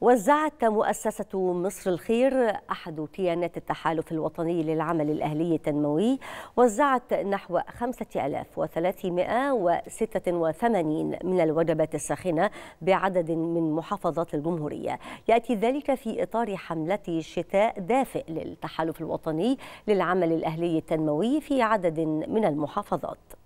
وزعت مؤسسة مصر الخير أحد كيانات التحالف الوطني للعمل الأهلي التنموي وزعت نحو 5386 من الوجبات الساخنة بعدد من محافظات الجمهورية يأتي ذلك في إطار حملة شتاء دافئ للتحالف الوطني للعمل الأهلي التنموي في عدد من المحافظات